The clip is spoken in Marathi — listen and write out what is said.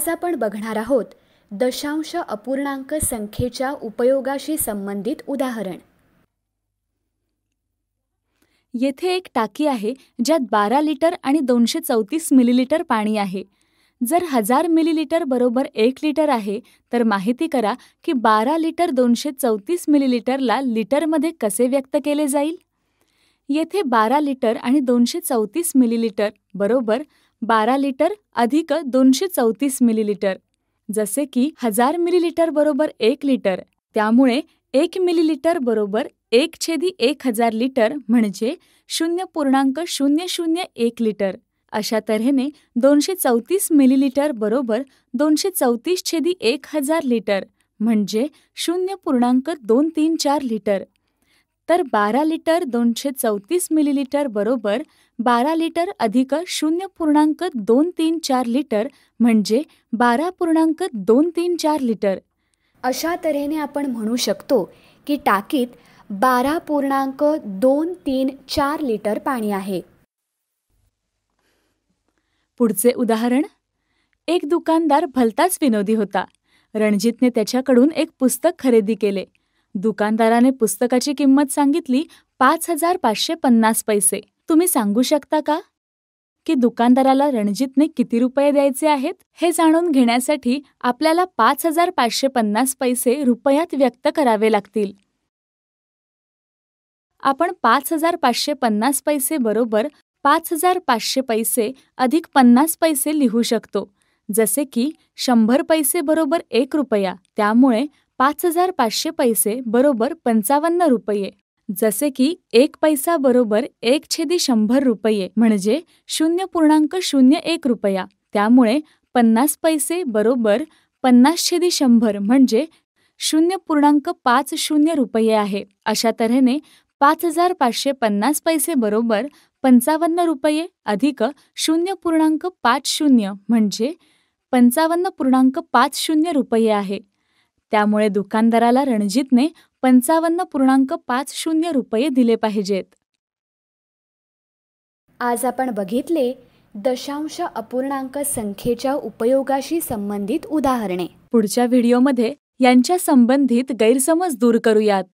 आज आपण बघणार आहोत दशांश अपूर्णांक संख्येच्या उपयोगाशी संबंधित उदाहरण येथे एक टाकी आहे ज्यात बारा लिटर आणि दोनशे चौतीस मिलीलिटर पाणी आहे जर हजार मिलीलिटर बरोबर एक लिटर आहे तर माहिती करा की बारा लिटर दोनशे चौतीस मिलीलिटरला लिटरमध्ये कसे व्यक्त केले जाईल येथे बारा लिटर आणि दोनशे चौतीस मिलीलिटर बरोबर बारा लिटर अधिक दोनशे चौतीस मिलीलिटर जसे की हजार मिलीलिटर बरोबर एक लिटर त्यामुळे एक मिलीलिटर बरोबर एक छेदी एक हजार लिटर म्हणजे शून्य पूर्णांक शून्य शून्य एक लिटर अशा तऱ्हेने दोनशे चौतीस मिलीलिटर बरोबर दोनशे चौतीस छेदी एक हजार लिटर म्हणजे शून्य पूर्णांक दोन तीन चार लिटर तर बारा लिटर दोनशे चौतीस मिलीलिटर बरोबर बारा लिटर अधिक शून्य पूर्णांक दोन तीन चार लिटर म्हणजे बारा पूर्णांक दोन तीन चार लिटर अशा तऱ्हेने आपण म्हणू शकतो की टाकीत बारा पूर्णांक दोन तीन चार लिटर पाणी आहे पुढचे उदाहरण एक दुकानदार भलताच विनोदी होता रणजितने त्याच्याकडून एक पुस्तक खरेदी केले दुकानदाराने पुस्तकाची किंमत सांगितली पाच हजार पाचशे पन्नास पैसे तुम्ही सांगू शकता का की दुकानदाराला रणजितने किती रुपये द्यायचे आहेत हे जाणून घेण्यासाठी आपल्याला पाच हजार पाचशे पन्नास पैसे रुपयात व्यक्त करावे लागतील आपण पाच हजार पाचशे पन्नास पैसे बरोबर पाच हजार पाचशे पैसे अधिक पन्नास पैसे लिहू शकतो जसे की शंभर पैसे बरोबर एक रुपया त्यामुळे पाच हजार पाचशे पैसे बरोबर पंचावन्न रुपये जसे की एक पैसा बरोबर एक छेदी शंभर रुपये म्हणजे शून्य पूर्णांक शून्य एक रुपया त्यामुळे पन्नास पैसे बरोबर पन्नास छेदी शंभर म्हणजे शून्य पूर्णांक पाच शून्य रुपये आहे अशा तऱ्हेने पाच हजार पाचशे पन्नास पैसे बरोबर पंचावन्न रुपये अधिक शून्य पूर्णांक पाच शून्य म्हणजे पंचावन्न पूर्णांक पाच शून्य रुपये आहे त्यामुळे दुकानदाराला रणजितने पंचावन्न पूर्णांक पाच शून्य रुपये दिले पाहिजेत आज आपण बघितले दशांश अपूर्णांक संख्येच्या उपयोगाशी संबंधित उदाहरणे पुढच्या व्हिडिओमध्ये यांच्या संबंधित गैरसमज दूर करूयात